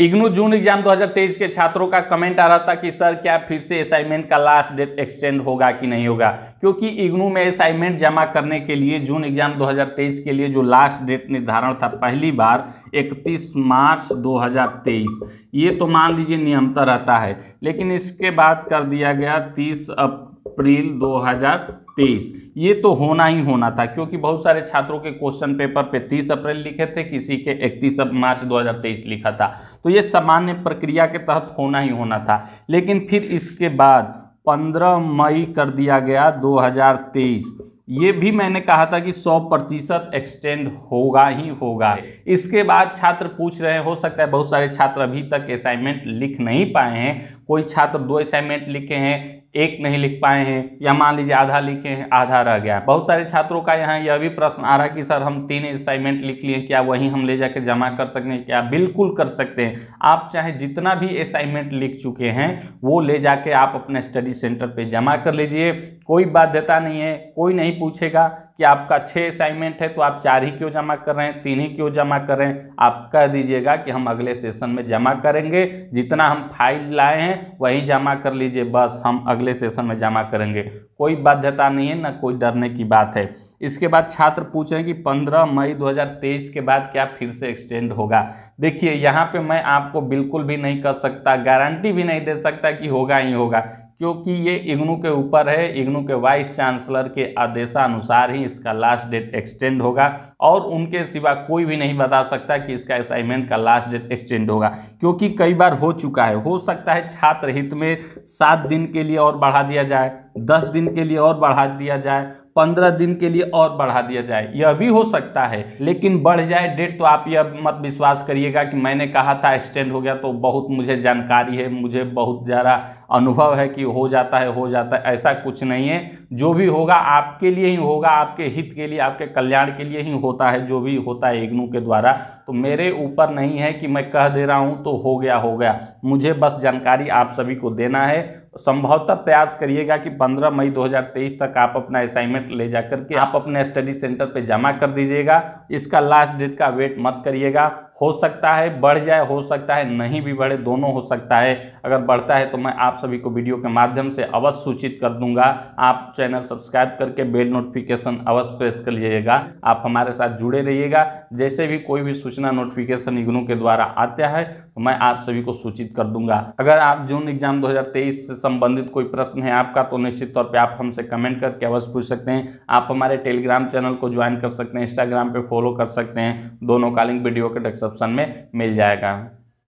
इग्नू जून exam 2023 के छात्रों का कमेंट आ रहा था कि सर क्या फिर से असाइनमेंट का लास्ट डेट एक्सटेंड होगा कि नहीं होगा क्योंकि इग्नू में असाइनमेंट जमा करने के लिए जून एग्जाम 2023 के लिए जो लास्ट डेट निर्धारण था पहली बार 31 मार्च 2023 ये तो मान लीजिए नियमता रहता है लेकिन इसके बाद कर दिया गया तीस अप अप्रैल 2023 ये तो होना ही होना था क्योंकि बहुत सारे छात्रों के क्वेश्चन पेपर पे 30 अप्रैल लिखे थे किसी के 31 मार्च 2023 लिखा था तो ये सामान्य प्रक्रिया के तहत होना ही होना था लेकिन फिर इसके बाद 15 मई कर दिया गया 2023 ये भी मैंने कहा था कि 100 प्रतिशत एक्सटेंड होगा ही होगा इसके बाद छात्र पूछ रहे हो सकता है बहुत सारे छात्र अभी तक असाइनमेंट लिख नहीं पाए हैं कोई छात्र दो असाइनमेंट लिखे हैं एक नहीं लिख पाए हैं या मान लीजिए आधा लिखे हैं आधा रह गया बहुत सारे छात्रों का यहाँ यह भी प्रश्न आ रहा है कि सर हम तीन असाइनमेंट लिख लिए क्या वही हम ले जाकर जमा कर सकते हैं क्या बिल्कुल कर सकते हैं आप चाहे जितना भी असाइनमेंट लिख चुके हैं वो ले जाके आप अपने स्टडी सेंटर पर जमा कर लीजिए कोई बाध्यता नहीं है कोई नहीं पूछेगा कि आपका छः असाइनमेंट है तो आप चार ही क्यों जमा कर रहे हैं तीन ही क्यों जमा कर रहे हैं आप कह दीजिएगा कि हम अगले सेशन में जमा करेंगे जितना हम फाइल लाए हैं वहीं जमा कर लीजिए बस हम अगले सेशन में जमा करेंगे कोई बाध्यता नहीं है ना कोई डरने की बात है इसके बाद छात्र पूछें कि 15 मई 2023 के बाद क्या फिर से एक्सटेंड होगा देखिए यहाँ पे मैं आपको बिल्कुल भी नहीं कर सकता गारंटी भी नहीं दे सकता कि होगा ही होगा क्योंकि ये इग्नू के ऊपर है इग्नू के वाइस चांसलर के आदेशानुसार ही इसका लास्ट डेट एक्सटेंड होगा और उनके सिवा कोई भी नहीं बता सकता कि इसका असाइनमेंट का लास्ट डेट एक्सटेंड होगा क्योंकि कई बार हो चुका है हो सकता है छात्र हित में सात दिन के लिए और बढ़ा दिया जाए दस दिन के लिए और बढ़ा दिया जाए पंद्रह दिन के लिए और बढ़ा दिया जाए यह भी हो सकता है लेकिन बढ़ जाए डेट तो आप यह मत विश्वास करिएगा कि मैंने कहा था एक्सटेंड हो गया तो बहुत मुझे जानकारी है मुझे बहुत ज़्यादा अनुभव है कि हो जाता है हो जाता है ऐसा कुछ नहीं है जो भी होगा आपके लिए ही होगा आपके हित के लिए आपके कल्याण के लिए ही होता है जो भी होता है इग्नू के द्वारा तो मेरे ऊपर नहीं है कि मैं कह दे रहा हूँ तो हो गया हो गया मुझे बस जानकारी आप सभी को देना है संभवतः प्रयास करिएगा कि 15 मई 2023 तक आप अपना असाइनमेंट ले जा करके आप अपने स्टडी सेंटर पे जमा कर दीजिएगा इसका लास्ट डेट का वेट मत करिएगा हो सकता है बढ़ जाए हो सकता है नहीं भी बढ़े दोनों हो सकता है अगर बढ़ता है तो मैं आप सभी को वीडियो के माध्यम से अवश्य सूचित कर दूंगा आप चैनल सब्सक्राइब करके बेल नोटिफिकेशन अवश्य प्रेस कर लीजिएगा आप हमारे साथ जुड़े रहिएगा जैसे भी कोई भी सूचना नोटिफिकेशन इग्नू के द्वारा आता है तो मैं आप सभी को सूचित कर दूंगा अगर आप जून एग्जाम दो से संबंधित कोई प्रश्न है आपका तो निश्चित तौर पे आप हमसे कमेंट करके अवश्य पूछ सकते हैं आप हमारे टेलीग्राम चैनल को ज्वाइन कर सकते हैं इंस्टाग्राम पे फॉलो कर सकते हैं दोनों का लिंक वीडियो के डिस्क्रिप्शन में मिल जाएगा